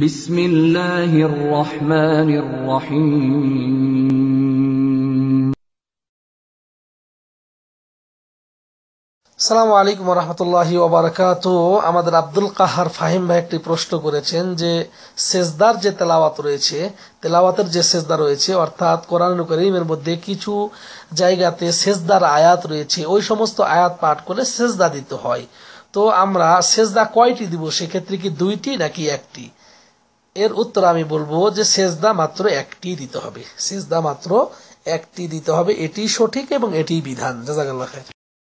বিসমিল্লাহির রহমানির রহিম সালামু আলাইকুম ওবরাকাত আমাদের আব্দুল কাহার ফাহিম ভাই একটি প্রশ্ন করেছেন যে সেজদার যে তেলাওয়াত রয়েছে তেলাওয়াতের যে সেজদা রয়েছে অর্থাৎ কোরআন করিমের মধ্যে কিছু জায়গাতে সেজদার আয়াত রয়েছে ওই সমস্ত আয়াত পাঠ করে সেজদা দিতে হয় তো আমরা সেজদা কয়টি দিব সেক্ষেত্রে কি দুইটি নাকি একটি এর উত্তর আমি বলবো যে সেজদা মাত্র একটি দিতে হবে সেজদা মাত্র একটি দিতে হবে এটি সঠিক এবং এটি বিধান জাজাকাল্লাহ খায়